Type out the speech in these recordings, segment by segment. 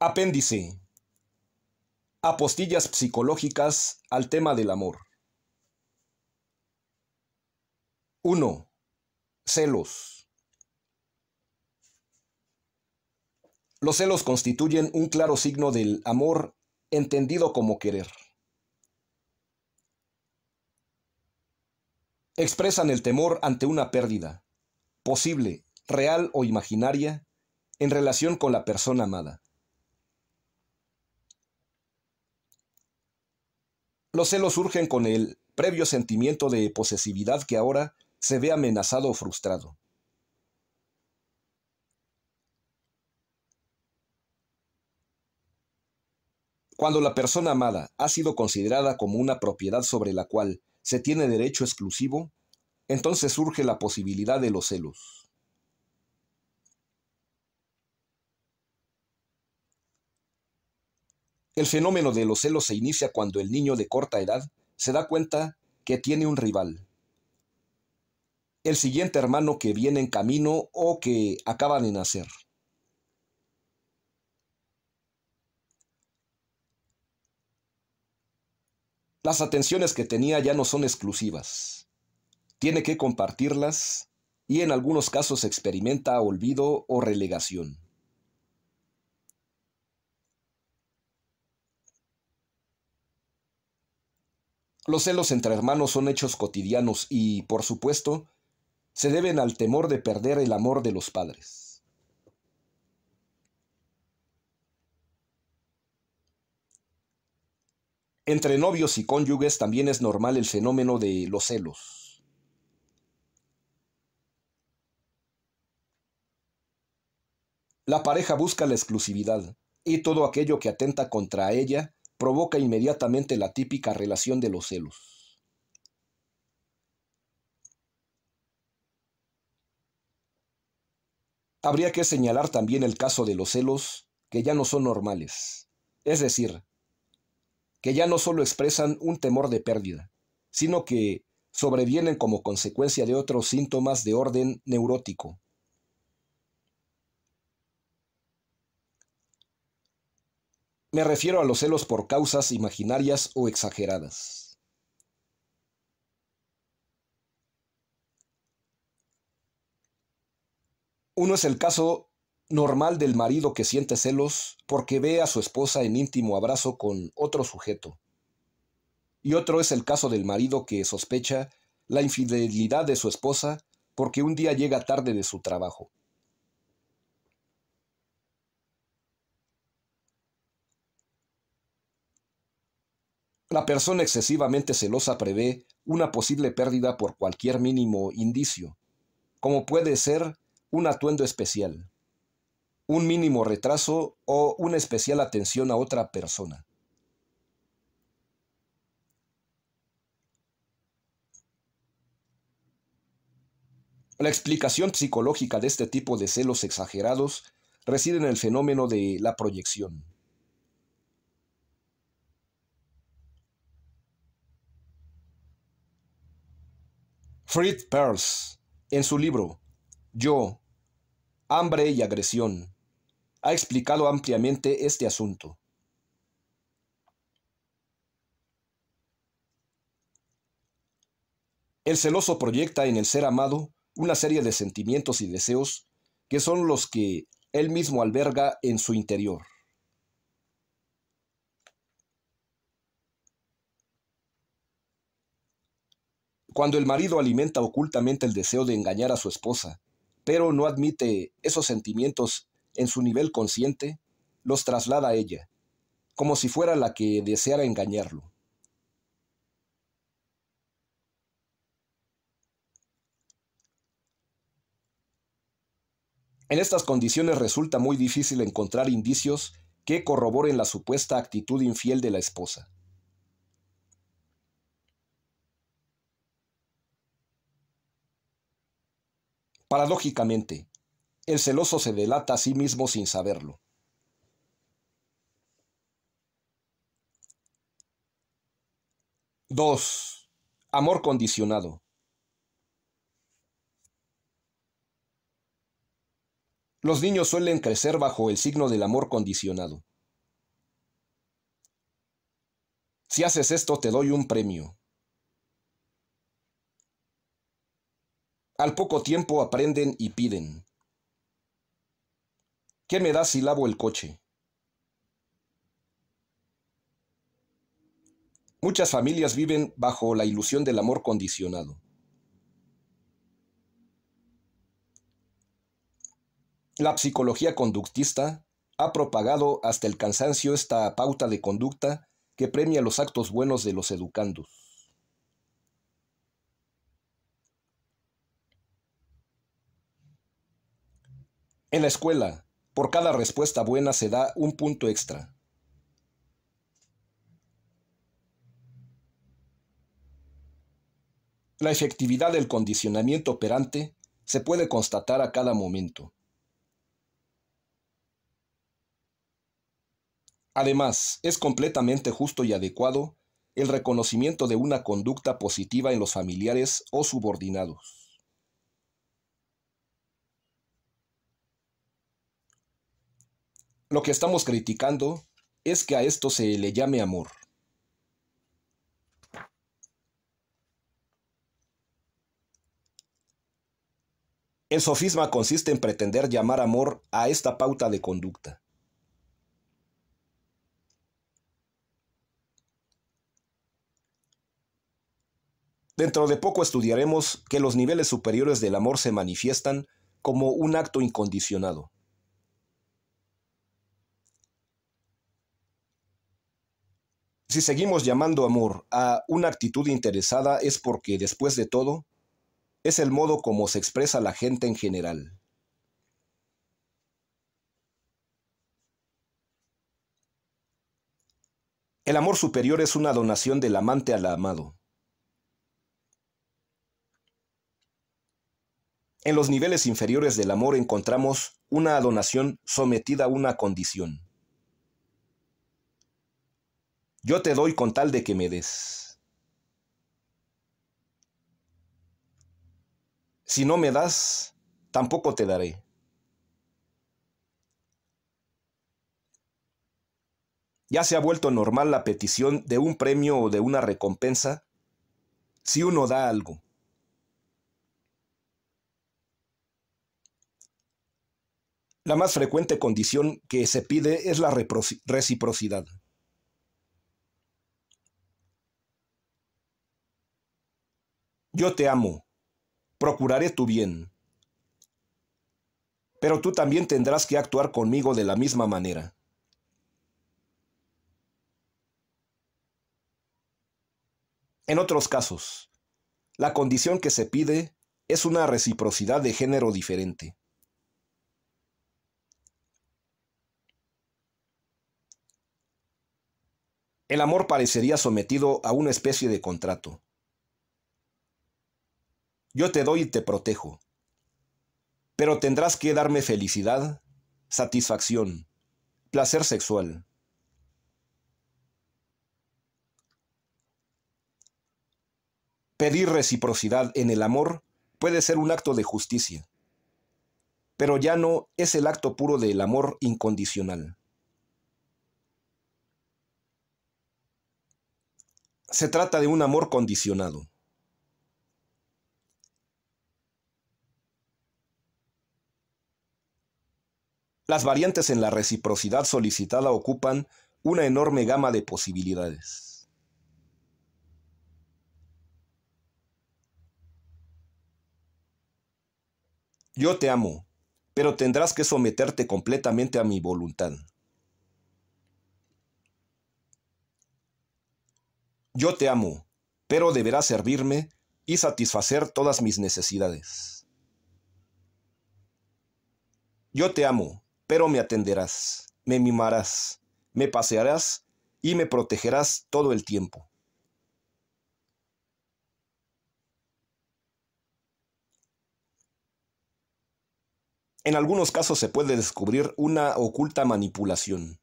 Apéndice. Apostillas psicológicas al tema del amor. 1. Celos. Los celos constituyen un claro signo del amor entendido como querer. Expresan el temor ante una pérdida, posible, real o imaginaria, en relación con la persona amada. Los celos surgen con el previo sentimiento de posesividad que ahora se ve amenazado o frustrado. Cuando la persona amada ha sido considerada como una propiedad sobre la cual se tiene derecho exclusivo, entonces surge la posibilidad de los celos. El fenómeno de los celos se inicia cuando el niño de corta edad se da cuenta que tiene un rival. El siguiente hermano que viene en camino o que acaba de nacer. Las atenciones que tenía ya no son exclusivas. Tiene que compartirlas y en algunos casos experimenta olvido o relegación. Los celos entre hermanos son hechos cotidianos y, por supuesto, se deben al temor de perder el amor de los padres. Entre novios y cónyuges también es normal el fenómeno de los celos. La pareja busca la exclusividad y todo aquello que atenta contra ella provoca inmediatamente la típica relación de los celos. Habría que señalar también el caso de los celos que ya no son normales, es decir, que ya no solo expresan un temor de pérdida, sino que sobrevienen como consecuencia de otros síntomas de orden neurótico, Me refiero a los celos por causas imaginarias o exageradas. Uno es el caso normal del marido que siente celos porque ve a su esposa en íntimo abrazo con otro sujeto. Y otro es el caso del marido que sospecha la infidelidad de su esposa porque un día llega tarde de su trabajo. La persona excesivamente celosa prevé una posible pérdida por cualquier mínimo indicio, como puede ser un atuendo especial, un mínimo retraso o una especial atención a otra persona. La explicación psicológica de este tipo de celos exagerados reside en el fenómeno de la proyección. Fritz Perls, en su libro Yo, hambre y agresión, ha explicado ampliamente este asunto. El celoso proyecta en el ser amado una serie de sentimientos y deseos que son los que él mismo alberga en su interior. Cuando el marido alimenta ocultamente el deseo de engañar a su esposa, pero no admite esos sentimientos en su nivel consciente, los traslada a ella, como si fuera la que deseara engañarlo. En estas condiciones resulta muy difícil encontrar indicios que corroboren la supuesta actitud infiel de la esposa. Paradójicamente, el celoso se delata a sí mismo sin saberlo. 2. Amor condicionado. Los niños suelen crecer bajo el signo del amor condicionado. Si haces esto te doy un premio. Al poco tiempo aprenden y piden. ¿Qué me da si lavo el coche? Muchas familias viven bajo la ilusión del amor condicionado. La psicología conductista ha propagado hasta el cansancio esta pauta de conducta que premia los actos buenos de los educandos. En la escuela, por cada respuesta buena se da un punto extra. La efectividad del condicionamiento operante se puede constatar a cada momento. Además, es completamente justo y adecuado el reconocimiento de una conducta positiva en los familiares o subordinados. Lo que estamos criticando es que a esto se le llame amor. El sofisma consiste en pretender llamar amor a esta pauta de conducta. Dentro de poco estudiaremos que los niveles superiores del amor se manifiestan como un acto incondicionado. Si seguimos llamando amor a una actitud interesada es porque, después de todo, es el modo como se expresa la gente en general. El amor superior es una donación del amante al amado. En los niveles inferiores del amor encontramos una donación sometida a una condición. Yo te doy con tal de que me des. Si no me das, tampoco te daré. Ya se ha vuelto normal la petición de un premio o de una recompensa si uno da algo. La más frecuente condición que se pide es la reciprocidad. Yo te amo, procuraré tu bien. Pero tú también tendrás que actuar conmigo de la misma manera. En otros casos, la condición que se pide es una reciprocidad de género diferente. El amor parecería sometido a una especie de contrato. Yo te doy y te protejo. Pero tendrás que darme felicidad, satisfacción, placer sexual. Pedir reciprocidad en el amor puede ser un acto de justicia, pero ya no es el acto puro del amor incondicional. Se trata de un amor condicionado. Las variantes en la reciprocidad solicitada ocupan una enorme gama de posibilidades. Yo te amo, pero tendrás que someterte completamente a mi voluntad. Yo te amo, pero deberás servirme y satisfacer todas mis necesidades. Yo te amo, pero me atenderás, me mimarás, me pasearás y me protegerás todo el tiempo. En algunos casos se puede descubrir una oculta manipulación.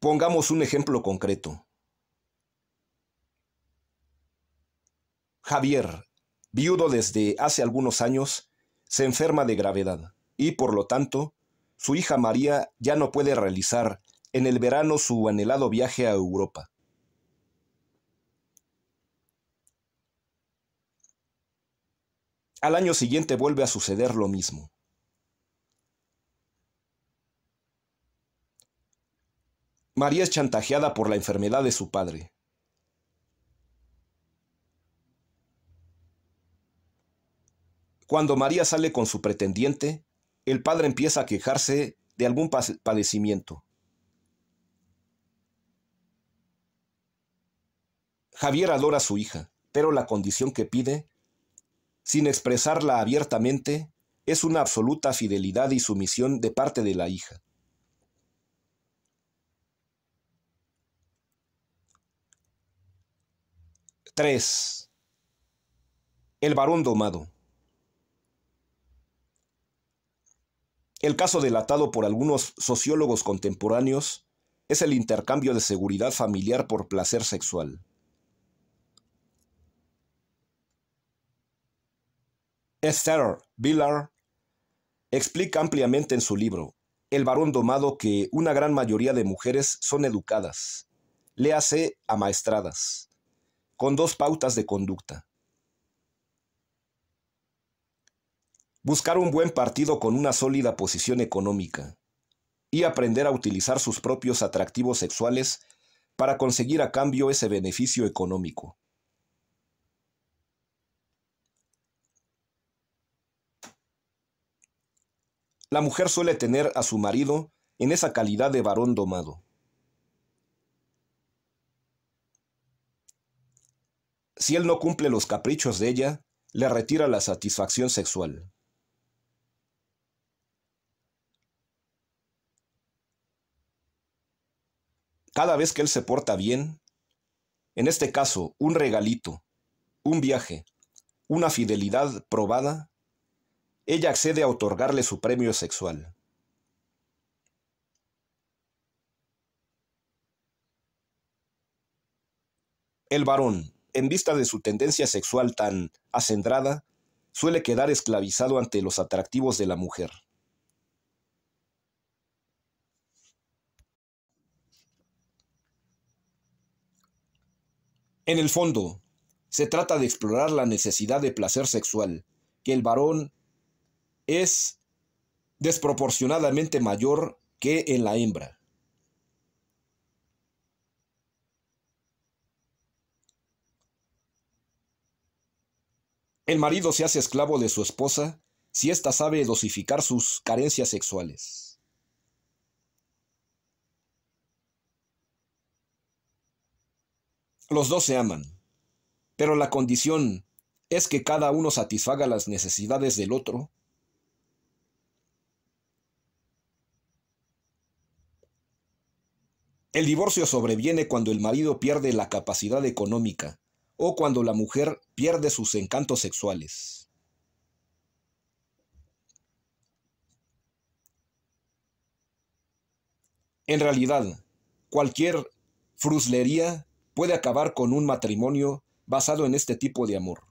Pongamos un ejemplo concreto. Javier, viudo desde hace algunos años, se enferma de gravedad y, por lo tanto, su hija María ya no puede realizar en el verano su anhelado viaje a Europa. Al año siguiente vuelve a suceder lo mismo. María es chantajeada por la enfermedad de su padre, Cuando María sale con su pretendiente, el padre empieza a quejarse de algún padecimiento. Javier adora a su hija, pero la condición que pide, sin expresarla abiertamente, es una absoluta fidelidad y sumisión de parte de la hija. 3. El varón domado. El caso delatado por algunos sociólogos contemporáneos es el intercambio de seguridad familiar por placer sexual. Esther Villar explica ampliamente en su libro El varón domado que una gran mayoría de mujeres son educadas, le hace amaestradas, con dos pautas de conducta. buscar un buen partido con una sólida posición económica y aprender a utilizar sus propios atractivos sexuales para conseguir a cambio ese beneficio económico. La mujer suele tener a su marido en esa calidad de varón domado. Si él no cumple los caprichos de ella, le retira la satisfacción sexual. Cada vez que él se porta bien, en este caso, un regalito, un viaje, una fidelidad probada, ella accede a otorgarle su premio sexual. El varón, en vista de su tendencia sexual tan acendrada, suele quedar esclavizado ante los atractivos de la mujer. En el fondo, se trata de explorar la necesidad de placer sexual, que el varón es desproporcionadamente mayor que en la hembra. El marido se hace esclavo de su esposa si ésta sabe dosificar sus carencias sexuales. Los dos se aman, pero la condición es que cada uno satisfaga las necesidades del otro. El divorcio sobreviene cuando el marido pierde la capacidad económica o cuando la mujer pierde sus encantos sexuales. En realidad, cualquier fruslería puede acabar con un matrimonio basado en este tipo de amor.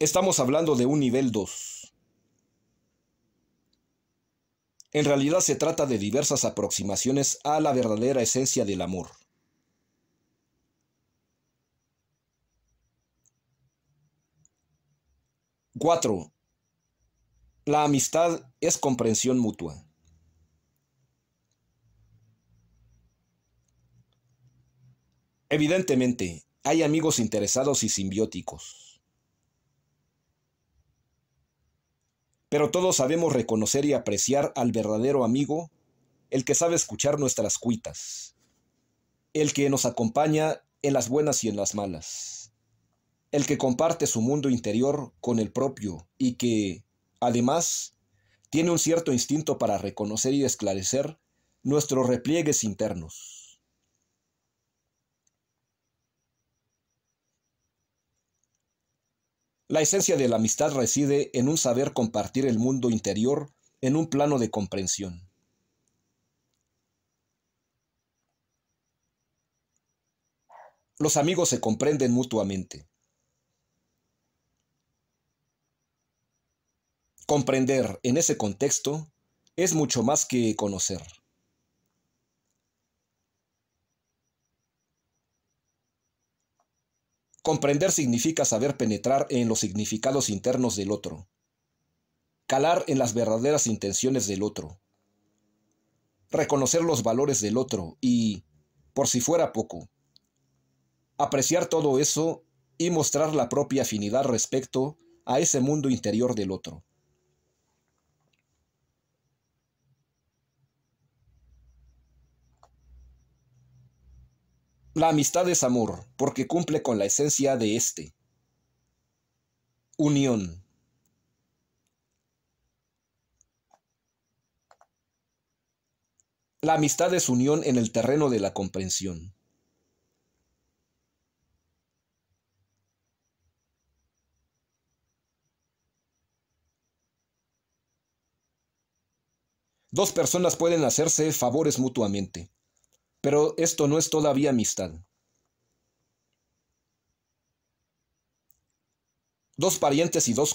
Estamos hablando de un nivel 2. En realidad se trata de diversas aproximaciones a la verdadera esencia del amor. 4. La amistad es comprensión mutua. Evidentemente, hay amigos interesados y simbióticos. Pero todos sabemos reconocer y apreciar al verdadero amigo, el que sabe escuchar nuestras cuitas, el que nos acompaña en las buenas y en las malas, el que comparte su mundo interior con el propio y que, además, tiene un cierto instinto para reconocer y esclarecer nuestros repliegues internos. La esencia de la amistad reside en un saber compartir el mundo interior en un plano de comprensión. Los amigos se comprenden mutuamente. Comprender en ese contexto es mucho más que conocer. Comprender significa saber penetrar en los significados internos del otro, calar en las verdaderas intenciones del otro, reconocer los valores del otro y, por si fuera poco, apreciar todo eso y mostrar la propia afinidad respecto a ese mundo interior del otro. La amistad es amor, porque cumple con la esencia de éste. Unión. La amistad es unión en el terreno de la comprensión. Dos personas pueden hacerse favores mutuamente. Pero esto no es todavía amistad. Dos parientes y dos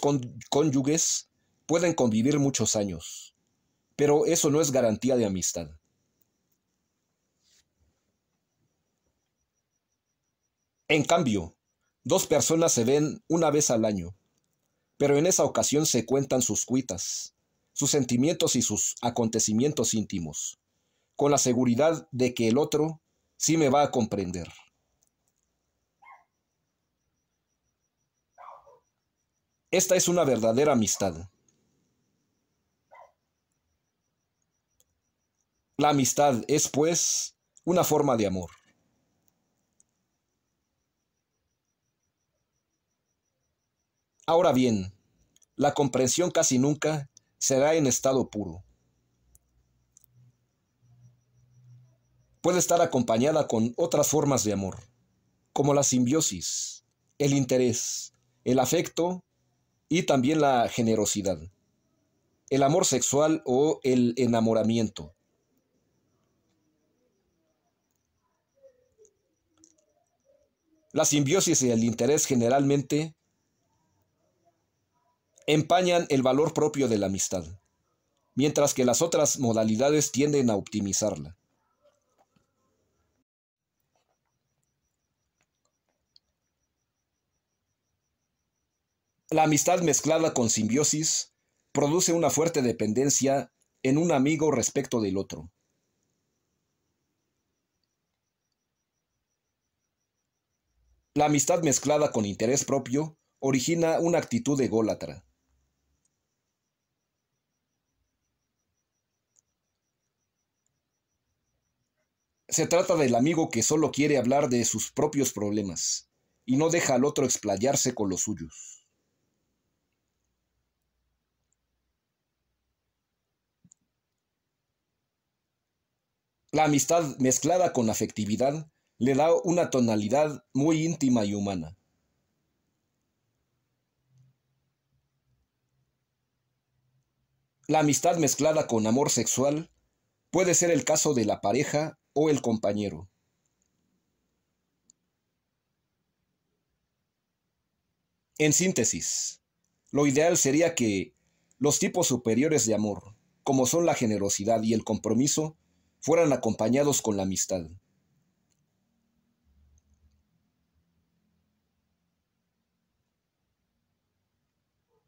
cónyuges pueden convivir muchos años, pero eso no es garantía de amistad. En cambio, dos personas se ven una vez al año, pero en esa ocasión se cuentan sus cuitas, sus sentimientos y sus acontecimientos íntimos con la seguridad de que el otro sí me va a comprender. Esta es una verdadera amistad. La amistad es, pues, una forma de amor. Ahora bien, la comprensión casi nunca será en estado puro. puede estar acompañada con otras formas de amor, como la simbiosis, el interés, el afecto y también la generosidad, el amor sexual o el enamoramiento. La simbiosis y el interés generalmente empañan el valor propio de la amistad, mientras que las otras modalidades tienden a optimizarla. La amistad mezclada con simbiosis produce una fuerte dependencia en un amigo respecto del otro. La amistad mezclada con interés propio origina una actitud ególatra. Se trata del amigo que solo quiere hablar de sus propios problemas y no deja al otro explayarse con los suyos. La amistad mezclada con afectividad le da una tonalidad muy íntima y humana. La amistad mezclada con amor sexual puede ser el caso de la pareja o el compañero. En síntesis, lo ideal sería que los tipos superiores de amor, como son la generosidad y el compromiso, fueran acompañados con la amistad.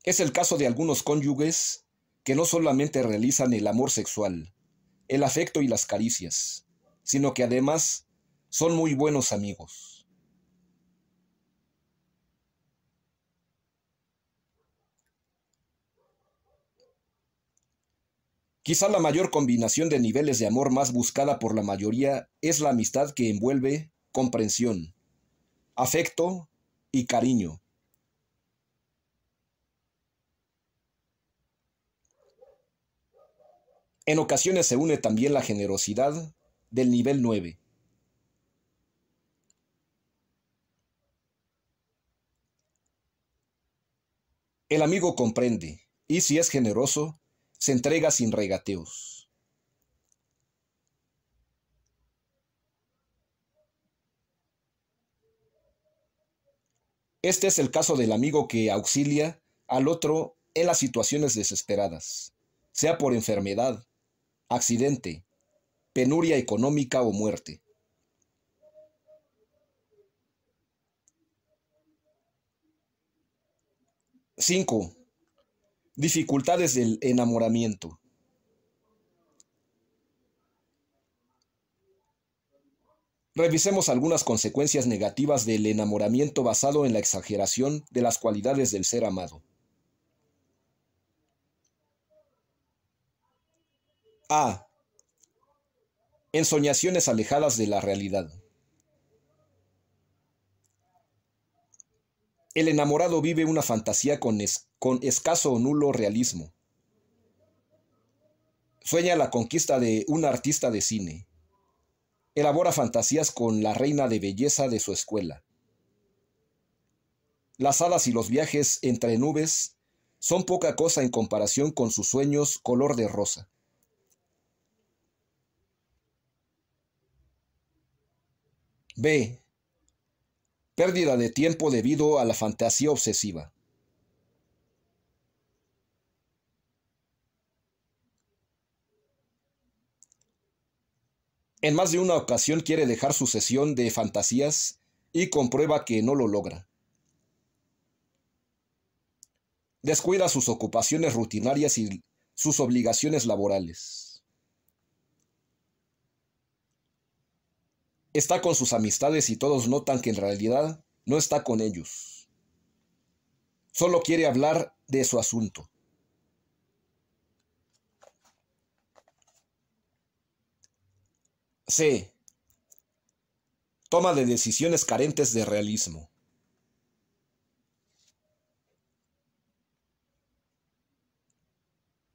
Es el caso de algunos cónyuges que no solamente realizan el amor sexual, el afecto y las caricias, sino que además son muy buenos amigos. Quizá la mayor combinación de niveles de amor más buscada por la mayoría es la amistad que envuelve comprensión, afecto y cariño. En ocasiones se une también la generosidad del nivel 9. El amigo comprende y si es generoso, se entrega sin regateos. Este es el caso del amigo que auxilia al otro en las situaciones desesperadas, sea por enfermedad, accidente, penuria económica o muerte. 5. Dificultades del enamoramiento. Revisemos algunas consecuencias negativas del enamoramiento basado en la exageración de las cualidades del ser amado. A. Ensoñaciones alejadas de la realidad. El enamorado vive una fantasía con, escaso o nulo realismo. Sueña la conquista de un artista de cine. Elabora fantasías con la reina de belleza de su escuela. Las hadas y los viajes entre nubes son poca cosa en comparación con sus sueños color de rosa. B. Pérdida de tiempo debido a la fantasía obsesiva. En más de una ocasión quiere dejar su sesión de fantasías y comprueba que no lo logra. Descuida sus ocupaciones rutinarias y sus obligaciones laborales. Está con sus amistades y todos notan que en realidad no está con ellos. Solo quiere hablar de su asunto. C. Toma de decisiones carentes de realismo.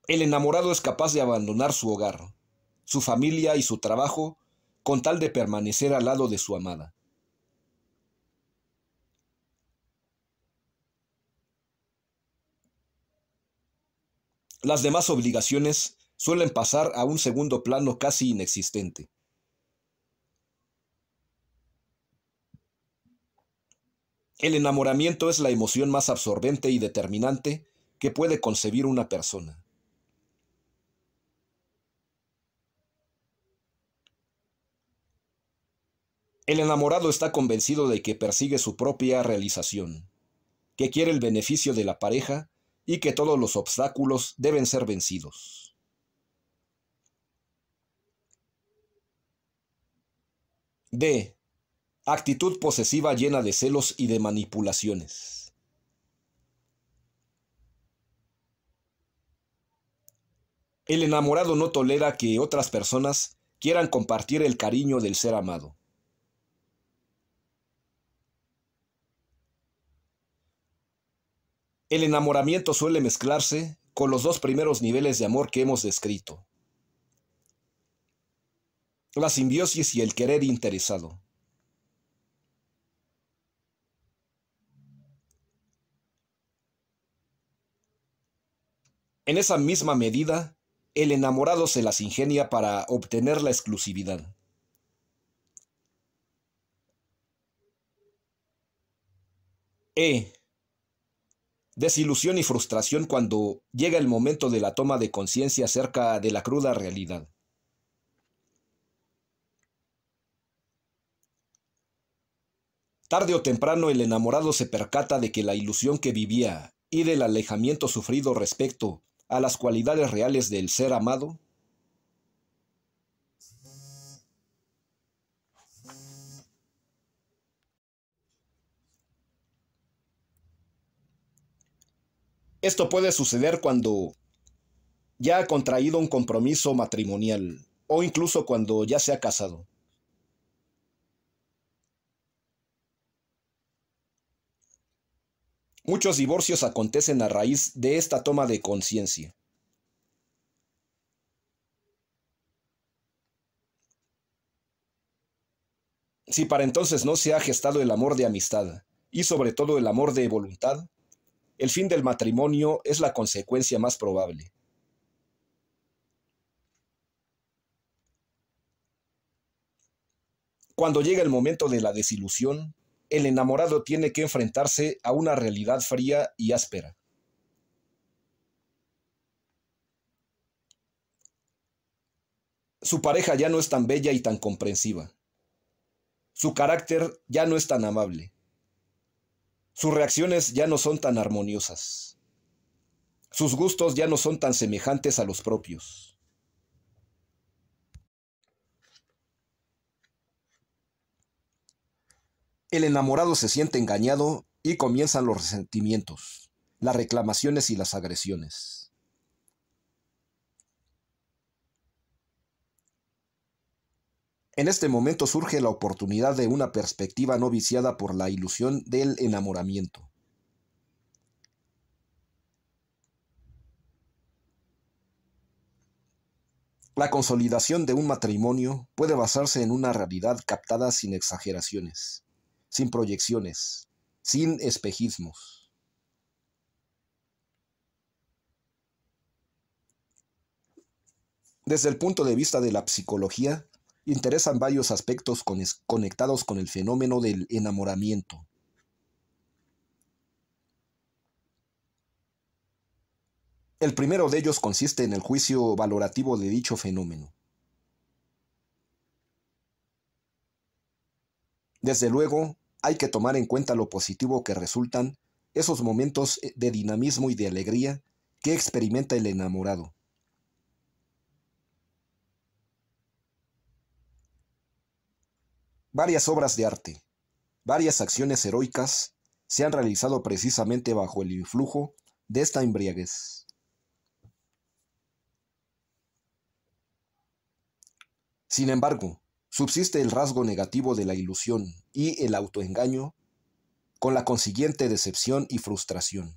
El enamorado es capaz de abandonar su hogar, su familia y su trabajo con tal de permanecer al lado de su amada. Las demás obligaciones suelen pasar a un segundo plano casi inexistente. El enamoramiento es la emoción más absorbente y determinante que puede concebir una persona. El enamorado está convencido de que persigue su propia realización, que quiere el beneficio de la pareja y que todos los obstáculos deben ser vencidos. D. Actitud posesiva llena de celos y de manipulaciones. El enamorado no tolera que otras personas quieran compartir el cariño del ser amado El enamoramiento suele mezclarse con los dos primeros niveles de amor que hemos descrito. La simbiosis y el querer interesado. En esa misma medida, el enamorado se las ingenia para obtener la exclusividad. E desilusión y frustración cuando llega el momento de la toma de conciencia acerca de la cruda realidad. Tarde o temprano el enamorado se percata de que la ilusión que vivía y del alejamiento sufrido respecto a las cualidades reales del ser amado Esto puede suceder cuando ya ha contraído un compromiso matrimonial o incluso cuando ya se ha casado. Muchos divorcios acontecen a raíz de esta toma de conciencia. Si para entonces no se ha gestado el amor de amistad y sobre todo el amor de voluntad, el fin del matrimonio es la consecuencia más probable. Cuando llega el momento de la desilusión, el enamorado tiene que enfrentarse a una realidad fría y áspera. Su pareja ya no es tan bella y tan comprensiva. Su carácter ya no es tan amable. Sus reacciones ya no son tan armoniosas. Sus gustos ya no son tan semejantes a los propios. El enamorado se siente engañado y comienzan los resentimientos, las reclamaciones y las agresiones. En este momento surge la oportunidad de una perspectiva no viciada por la ilusión del enamoramiento. La consolidación de un matrimonio puede basarse en una realidad captada sin exageraciones, sin proyecciones, sin espejismos. Desde el punto de vista de la psicología, interesan varios aspectos conectados con el fenómeno del enamoramiento. El primero de ellos consiste en el juicio valorativo de dicho fenómeno. Desde luego, hay que tomar en cuenta lo positivo que resultan esos momentos eh, de dinamismo y de alegría que experimenta el enamorado. Varias obras de arte, varias acciones heroicas se han realizado precisamente bajo el influjo de esta embriaguez. Sin embargo, subsiste el rasgo negativo de la ilusión y el autoengaño, con la consiguiente decepción y frustración.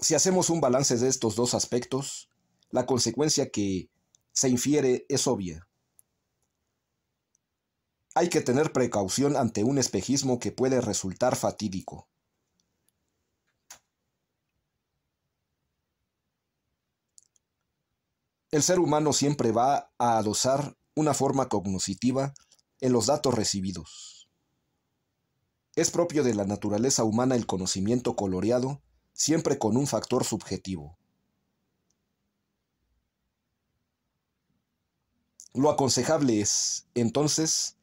Si hacemos un balance de estos dos aspectos, la consecuencia que se infiere es obvia. Hay que tener precaución ante un espejismo que puede resultar fatídico. El ser humano siempre va a adosar una forma cognoscitiva en los datos recibidos. Es propio de la naturaleza humana el conocimiento coloreado, siempre con un factor subjetivo. Lo aconsejable es, entonces,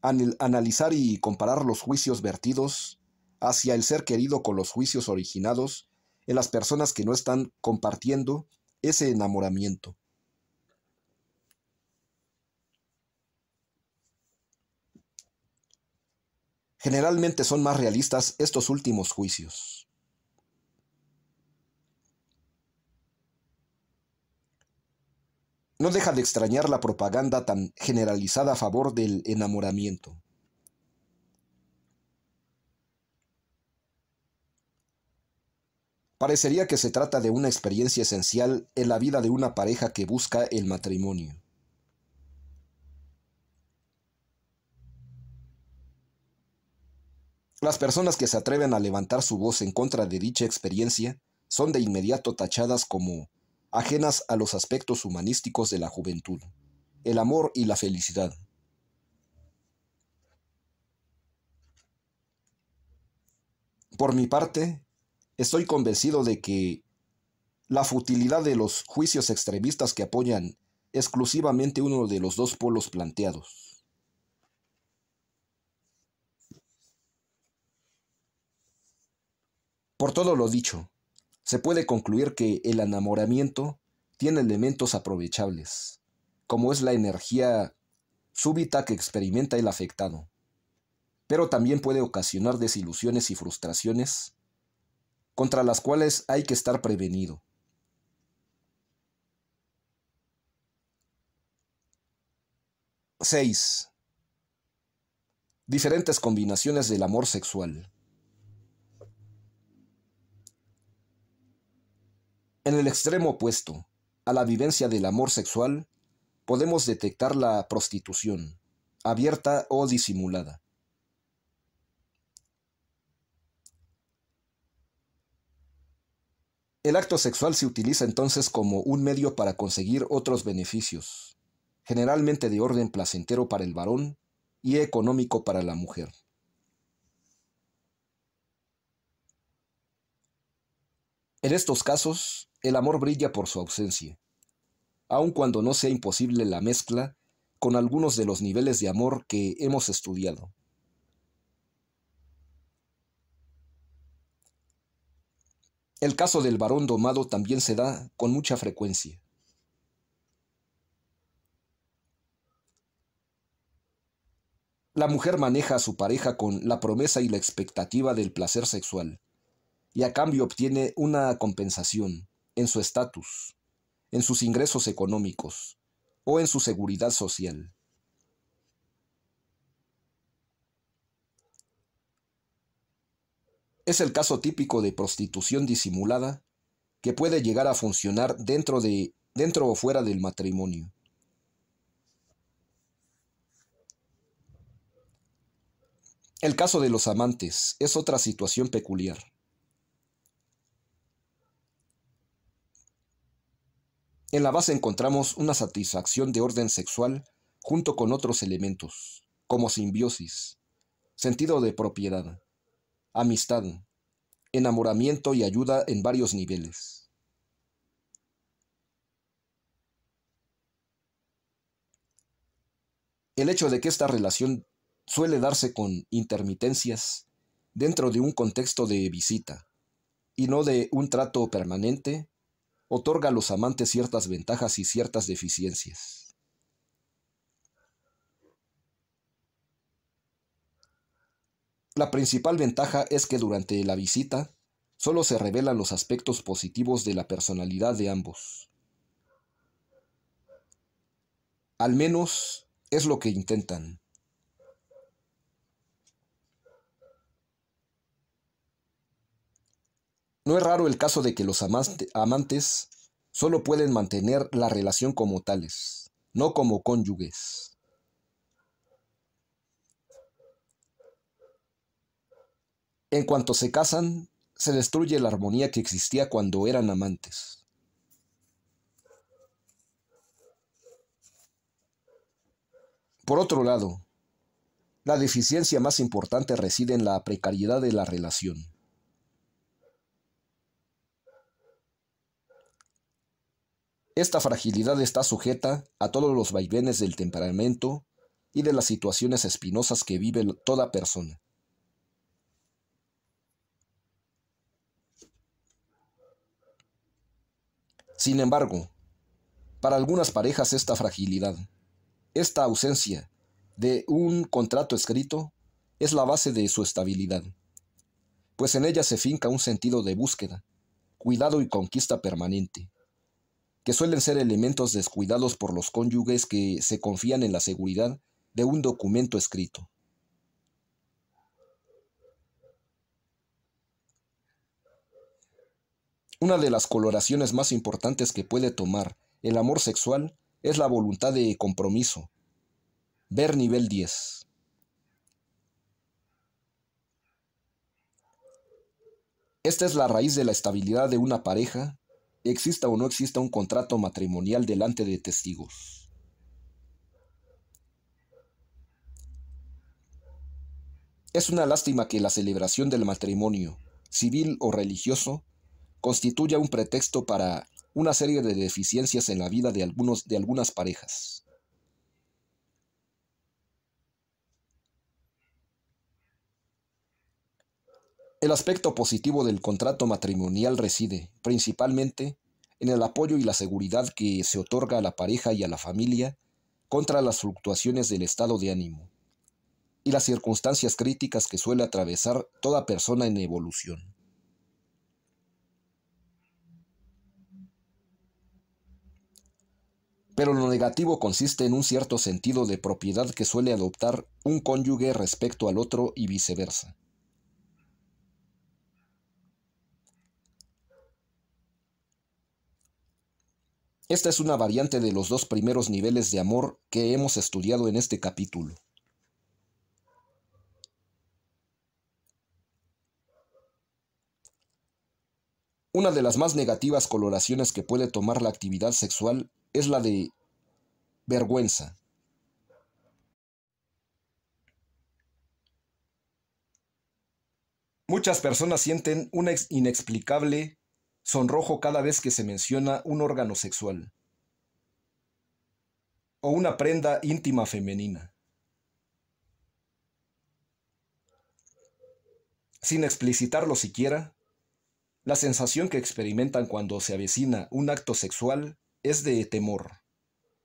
analizar y comparar los juicios vertidos hacia el ser querido con los juicios originados en las personas que no están compartiendo ese enamoramiento. Generalmente son más realistas estos últimos juicios. No deja de extrañar la propaganda tan generalizada a favor del enamoramiento. Parecería que se trata de una experiencia esencial en la vida de una pareja que busca el matrimonio. Las personas que se atreven a levantar su voz en contra de dicha experiencia son de inmediato tachadas como ajenas a los aspectos humanísticos de la juventud, el amor y la felicidad. Por mi parte, estoy convencido de que la futilidad de los juicios extremistas que apoyan exclusivamente uno de los dos polos planteados. Por todo lo dicho, se puede concluir que el enamoramiento tiene elementos aprovechables, como es la energía súbita que experimenta el afectado, pero también puede ocasionar desilusiones y frustraciones contra las cuales hay que estar prevenido. 6. Diferentes combinaciones del amor sexual. En el extremo opuesto a la vivencia del amor sexual, podemos detectar la prostitución, abierta o disimulada. El acto sexual se utiliza entonces como un medio para conseguir otros beneficios, generalmente de orden placentero para el varón y económico para la mujer. En estos casos, el amor brilla por su ausencia. Aun cuando no sea imposible la mezcla con algunos de los niveles de amor que hemos estudiado. El caso del varón domado también se da con mucha frecuencia. La mujer maneja a su pareja con la promesa y la expectativa del placer sexual y a cambio obtiene una compensación en su estatus, en sus ingresos económicos o en su seguridad social. Es el caso típico de prostitución disimulada que puede llegar a funcionar dentro, de, dentro o fuera del matrimonio. El caso de los amantes es otra situación peculiar. En la base encontramos una satisfacción de orden sexual junto con otros elementos, como simbiosis, sentido de propiedad, amistad, enamoramiento y ayuda en varios niveles. El hecho de que esta relación suele darse con intermitencias dentro de un contexto de visita y no de un trato permanente otorga a los amantes ciertas ventajas y ciertas deficiencias. La principal ventaja es que durante la visita solo se revelan los aspectos positivos de la personalidad de ambos. Al menos es lo que intentan. No es raro el caso de que los amantes solo pueden mantener la relación como tales, no como cónyuges. En cuanto se casan, se destruye la armonía que existía cuando eran amantes. Por otro lado, la deficiencia más importante reside en la precariedad de la relación. Esta fragilidad está sujeta a todos los vaivenes del temperamento y de las situaciones espinosas que vive toda persona. Sin embargo, para algunas parejas esta fragilidad, esta ausencia de un contrato escrito es la base de su estabilidad, pues en ella se finca un sentido de búsqueda, cuidado y conquista permanente que suelen ser elementos descuidados por los cónyuges que se confían en la seguridad de un documento escrito. Una de las coloraciones más importantes que puede tomar el amor sexual es la voluntad de compromiso. Ver nivel 10. Esta es la raíz de la estabilidad de una pareja exista o no exista un contrato matrimonial delante de testigos. Es una lástima que la celebración del matrimonio, civil o religioso, constituya un pretexto para una serie de deficiencias en la vida de, algunos, de algunas parejas. El aspecto positivo del contrato matrimonial reside, principalmente, en el apoyo y la seguridad que se otorga a la pareja y a la familia contra las fluctuaciones del estado de ánimo y las circunstancias críticas que suele atravesar toda persona en evolución. Pero lo negativo consiste en un cierto sentido de propiedad que suele adoptar un cónyuge respecto al otro y viceversa. Esta es una variante de los dos primeros niveles de amor que hemos estudiado en este capítulo. Una de las más negativas coloraciones que puede tomar la actividad sexual es la de vergüenza. Muchas personas sienten una inexplicable sonrojo cada vez que se menciona un órgano sexual o una prenda íntima femenina. Sin explicitarlo siquiera, la sensación que experimentan cuando se avecina un acto sexual es de temor,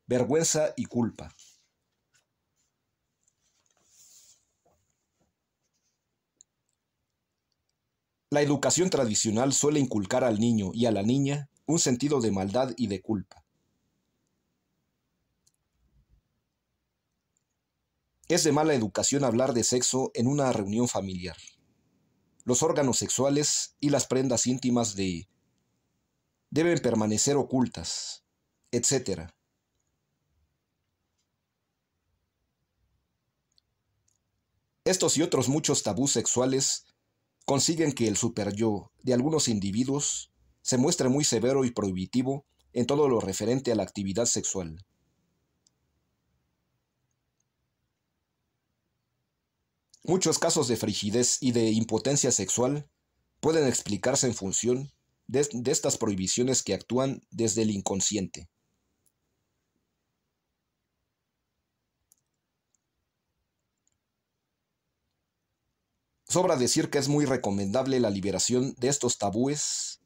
vergüenza y culpa. La educación tradicional suele inculcar al niño y a la niña un sentido de maldad y de culpa. Es de mala educación hablar de sexo en una reunión familiar. Los órganos sexuales y las prendas íntimas de deben permanecer ocultas, etc. Estos y otros muchos tabús sexuales consiguen que el superyo de algunos individuos se muestre muy severo y prohibitivo en todo lo referente a la actividad sexual. Muchos casos de frigidez y de impotencia sexual pueden explicarse en función de, de estas prohibiciones que actúan desde el inconsciente. Sobra decir que es muy recomendable la liberación de estos tabúes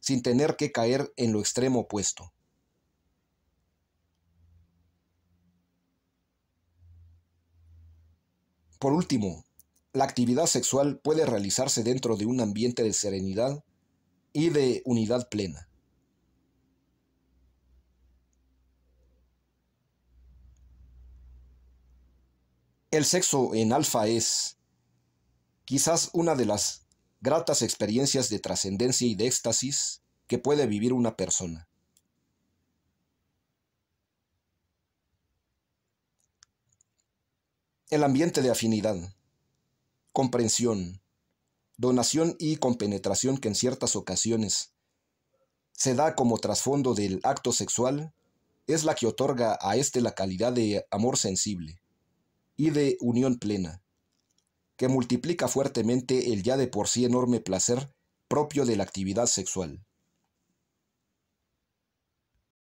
sin tener que caer en lo extremo opuesto. Por último, la actividad sexual puede realizarse dentro de un ambiente de serenidad y de unidad plena. El sexo en alfa es, Quizás una de las gratas experiencias de trascendencia y de éxtasis que puede vivir una persona. El ambiente de afinidad, comprensión, donación y compenetración que en ciertas ocasiones se da como trasfondo del acto sexual es la que otorga a éste la calidad de amor sensible y de unión plena que multiplica fuertemente el ya de por sí enorme placer propio de la actividad sexual.